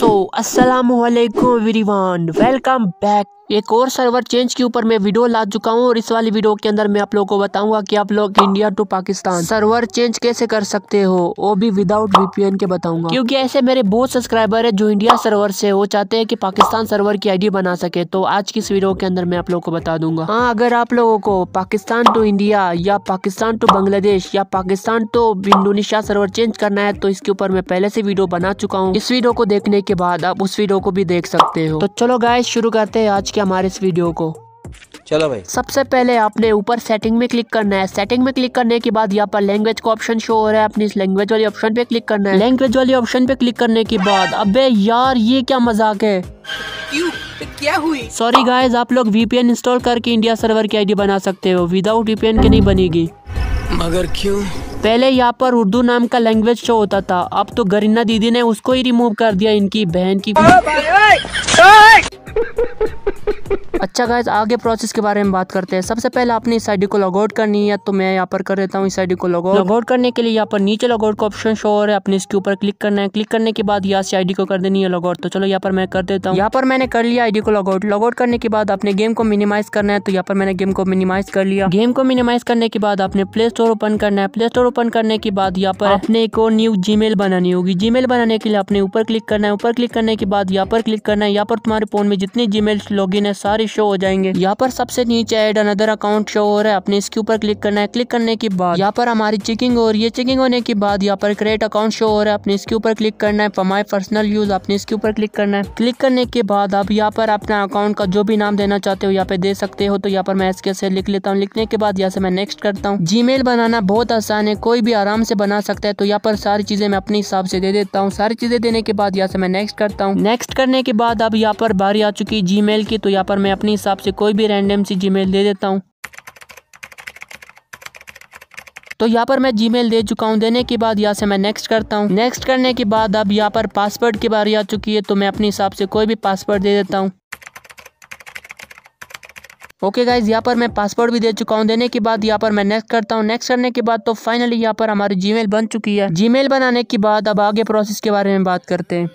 सो very one welcome back एक और server change के ऊपर मैं वीडियो ला चुका हूँ और इस वाली वीडियो के अंदर मैं आप लोगों को बताऊंगा कि आप लोग India to Pakistan server change कैसे कर सकते हो वो भी विदाउट वीपीएन के बताऊंगा क्योंकि ऐसे मेरे बहुत सब्सक्राइबर है जो इंडिया सर्वर से वो चाहते हैं कि पाकिस्तान सर्वर की आईडी बना सके तो आज की इस वीडियो के अंदर मैं आप लोग को बता दूंगा हाँ अगर आप लोगों को पाकिस्तान टू इंडिया या पाकिस्तान टू बांग्लादेश या Pakistan to Indonesia server change करना है तो इसके ऊपर मैं पहले से वीडियो बना चुका हूँ इस वीडियो को देखने के बाद आप उस वीडियो को भी देख सकते हो तो चलो गाय शुरू करते हैं आज कि हमारे इस वीडियो को चलो भाई सबसे पहले आपने ऊपर सेटिंग में क्लिक करना है सेटिंग में क्लिक करने के बाद यहाँ पर लैंग्वेज का ऑप्शन शो हो रहा है अपनी इस लैंग्वेज वाली ऑप्शन पे क्लिक करना है लैंग्वेज वाली ऑप्शन पे क्लिक करने के बाद अबे यार ये क्या मजाक है क्या हुई सॉरी गाइज आप लोग वीपीएन इंस्टॉल करके इंडिया सर्वर की आईडी बना सकते हो विदाउट वीपीएन के नहीं बनेगी मगर क्यों पहले यहाँ पर उर्दू नाम का लैंग्वेज शो होता था अब तो गरीना दीदी ने उसको ही रिमूव कर दिया इनकी बहन की हाँ, अच्छा गाइज आगे प्रोसेस के बारे में बात करते हैं सबसे पहले आपने इस आईडी को लॉग आउट करनी है तो मैं यहाँ पर कर देता हूँ इस आईडी को लॉग लॉगआउट करने के लिए यहाँ पर नीचे लॉग आउट का ऑप्शन शो हो रहा है अपने इसके ऊपर क्लिक करना है क्लिक करने के बाद यहाँ से आईडी को कर देनी है लॉग आउट तो चलो यहाँ पर मैं कर देता हूँ यहाँ पर मैंने कर लिया आईडी को लॉग आउट लॉग आउट करने के बाद अपने गेम को मिनिमाइज करना है तो यहाँ पर मैंने गेम को मिनिमाइज कर लिया गेम को मिनिमाइज करने के बाद आपने प्ले स्टोर ओपन करना है प्ले स्टोर ओपन करने के बाद यहाँ पर अपने एक और न्यू जी बनानी होगी जी बनाने के लिए आपने ऊपर क्लिक करना है ऊपर क्लिक करने के बाद यहाँ पर क्लिक करना है यहाँ पर तुम्हारे फोन में जितनी जी मेल है सारी शो हो जाएंगे यहाँ पर सबसे नीचे एड अनदर अकाउंट शो हो रहा है अपने इसके ऊपर क्लिक करना है क्लिक करने के बाद यहाँ पर हमारी चेकिंग हो रही है चेकिंग होने के बाद यहाँ पर क्रिएट अकाउंट शो हो रहा है अपने इसके ऊपर क्लिक करना है फॉर माई पर्सनल यूज अपने इसके ऊपर क्लिक करना है क्लिक करने के बाद आप यहाँ पर अपना अकाउंट का जो भी नाम देना चाहते हो यहाँ पे दे सकते हो तो यहाँ पर मैं इसके लिख लेता हूँ लिखने के बाद यहाँ से मैं नेक्स्ट करता हूँ जी बनाना बहुत आसान है कोई भी आराम से बना सकता है तो यहाँ पर सारी चीजें मैं अपने हिसाब से दे देता हूँ सारी चीजें देने के बाद यहाँ से मैं नेक्स्ट करता हूँ नेक्स्ट करने के बाद अब यहाँ पर बारी आ चुकी है जी की तो यहाँ पर मैं अपने हिसाब से कोई भी रैंडम सी जीमेल दे देता हूँ तो यहाँ पर मैं जीमेल दे चुका हूँ देने के बाद यहाँ से मैं नेक्स्ट करता हूँ नेक्स्ट करने के बाद अब यहाँ पर पासवर्ड की बारी आ चुकी है तो मैं अपने हिसाब से कोई भी पासवर्ड दे देता हूँ ओके गाइज यहाँ पर मैं पासवर्ड भी दे चुका हूँ देने के बाद यहाँ पर मैं नेक्स्ट करता हूँ नेक्स्ट करने के बाद तो फाइनली यहाँ पर हमारी जी बन चुकी है जी बनाने के बाद अब आगे प्रोसेस के बारे में बात करते हैं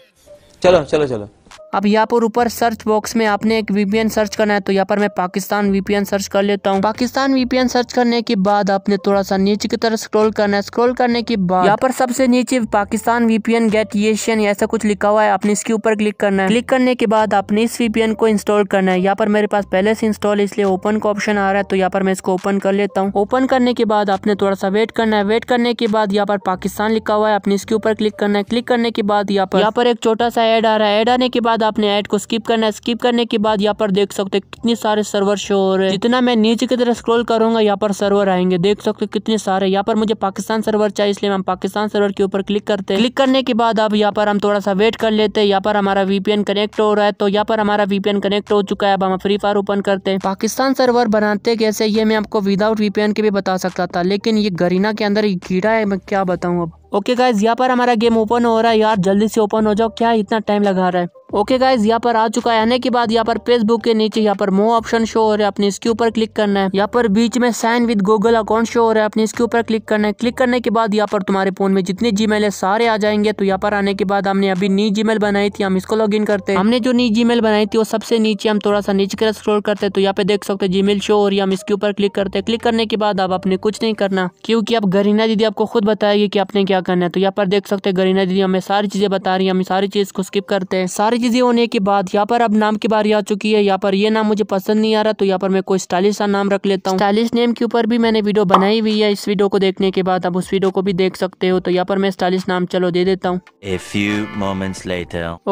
चलो चलो चलो अब यहाँ पर ऊपर सर्च बॉक्स में आपने एक वीपीएन सर्च करना है तो यहाँ पर मैं पाकिस्तान वीपीएन सर्च कर लेता हूँ पाकिस्तान वीपीएन सर्च करने के बाद आपने थोड़ा सा नीचे की तरफ स्क्रॉल करना है स्क्रॉल करने के बाद यहाँ पर सबसे नीचे पाकिस्तान वीपीएन गेट एशियन ऐसा कुछ लिखा हुआ है आपने इसके ऊपर क्लिक करना है क्लिक करने के बाद आपने इस वीपीएन को इंस्टॉल करना है यहाँ पर मेरे पास पहले से इंस्टॉल इसलिए ओपन का ऑप्शन आ रहा है तो यहाँ पर मैं इसको ओपन कर लेता हूँ ओपन करने के बाद आपने थोड़ा सा वेट करना है वेट करने के बाद यहाँ पर पाकिस्तान लिखा हुआ है आपने इसके ऊपर क्लिक करना है क्लिक करने के बाद यहाँ पर यहाँ पर एक छोटा सा एड आ रहा है एड आने के बाद आपने ऐड को स्किप करना है स्किप करने के बाद यहाँ पर देख सकते हैं कितने सारे सर्वर शो हो रहे हैं जितना मैं नीचे की तरफ स्क्रॉल करूंगा यहाँ पर सर्वर आएंगे देख सकते कितने सारे यहाँ पर मुझे पाकिस्तान सर्वर चाहिए इसलिए हम पाकिस्तान सर्वर के ऊपर क्लिक करते हैं क्लिक करने के बाद अब यहाँ पर हम थोड़ा सा वेट कर लेते हैं यहाँ पर हमारा वीपीएन कनेक्ट हो रहा है तो यहाँ पर हमारा वीपीएन कनेक्ट हो चुका है अब हम फ्री फायर ओपन करते हैं पाकिस्तान सर्वर बनाते कैसे ये मैं आपको विदाउट वीपीएन के भी बता सकता था लेकिन ये गरीना के अंदर कीड़ा है मैं क्या बताऊँ अब ओके गाइज यहाँ पर हमारा गेम ओपन हो रहा है यार जल्दी से ओपन हो जाओ क्या इतना टाइम लगा रहा है ओके गाइज यहाँ पर आ चुका है आने के बाद यहाँ पर फेसबुक के नीचे यहाँ पर मो ऑप्शन शो हो रहा है अपने इसके ऊपर क्लिक करना है यहाँ पर बीच में sign with Google account show हो रहा है अपने इसके ऊपर क्लिक करना है क्लिक करने के बाद यहाँ पर तुम्हारे फोन में जितने जी है सारे आ जाएंगे तो यहाँ पर आने के बाद हमने अभी नी जी बनाई थी हम इसको लॉग करते हैं हमने जो नी जी बनाई थी वो सबसे नीचे हम थोड़ा सा नीचे स्क्रोल करते हैं तो यहाँ पे देख सकते हैं जी शो हो रही है हम इसके ऊपर क्लिक करते हैं क्लिक करने के बाद अब आपने कुछ नहीं करना क्योंकि आप गरीना दीदी आपको खुद बताएगी की आपने क्या करना है तो यहाँ पर देख सकते हैं गरीना दीदी हमें सारी चीज़ें बता रही है हम सारी चीज़ को स्किप करते हैं सारी चीज़ें होने के बाद यहाँ पर अब नाम की बारी आ चुकी है यहाँ पर ये नाम मुझे पसंद नहीं आ रहा तो यहाँ पर मैं कोई स्टाइलिश सा नाम रख लेता हूँ स्टाइलिश नेम के ऊपर भी मैंने वीडियो बनाई हुई है इस वीडियो को देखने के बाद आप उस वीडियो को भी देख सकते हो तो यहाँ पर मैं स्टाइलिश नाम चलो दे देता हूँ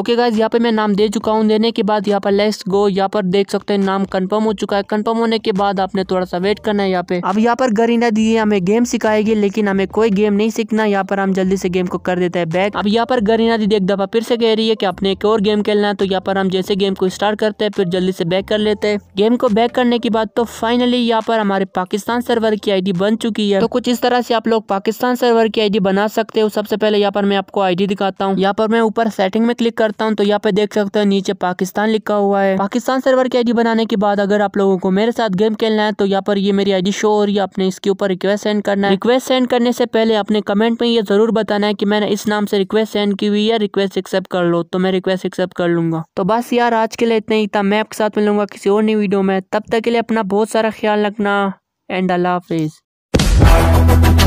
ओके गाइज यहाँ पे मैं नाम दे चुका हूँ देने के बाद यहाँ पर लेस गो यहाँ पर देख सकते हैं नाम कन्फर्म हो चुका है कन्फर्म होने के बाद आपने थोड़ा सा वेट करना है यहाँ पे अब यहाँ पर गरीना दी हमें गेम सिखाएगी लेकिन हमें कोई गेम नहीं सीखना यहाँ पर आराम जल्दी से गेम को कर देता है बैक अब यहाँ पर गरीना दीदी एक दफा फिर से कह रही है कि अपने एक और गेम खेलना है तो यहाँ पर हम जैसे गेम को स्टार्ट करते हैं फिर जल्दी से बैक कर लेते हैं गेम को बैक करने के बाद तो फाइनली यहाँ पर हमारे पाकिस्तान सर्वर की आईडी बन चुकी है तो कुछ इस तरह से आप लोग पाकिस्तान सर्वर की आईडी बना सकते हो सबसे पहले यहाँ पर मैं आपको आईडी दिखाता हूँ यहाँ पर मैं ऊपर सेटिंग में क्लिक करता हूँ तो यहाँ पर देख सकते हो नीचे पाकिस्तान लिखा हुआ है पाकिस्तान सर्वर की आई बनाने के बाद अगर आप लोगों को मेरे साथ गेम खेलना है तो यहाँ पर ये मेरी आई शो हो रही है अपने इसके ऊपर रिक्वेस्ट सेंड करना है रिक्वेस्ट सेंड करने से पहले अपने कमेंट में ये ज़रूर बताना है कि मैंने इस नाम से रिक्वेस्ट सेंड की हुई या रिक्वेस्ट एक्सेप्ट कर लो तो मैं रिक्वेस्ट एक्सेप्ट कर लूँगा तो बस यार आज के लिए इतना ही था मैं आपके साथ मिलूंगा किसी और नई वीडियो में तब तक के लिए अपना बहुत सारा ख्याल रखना एंड अल्लाह हाफिज़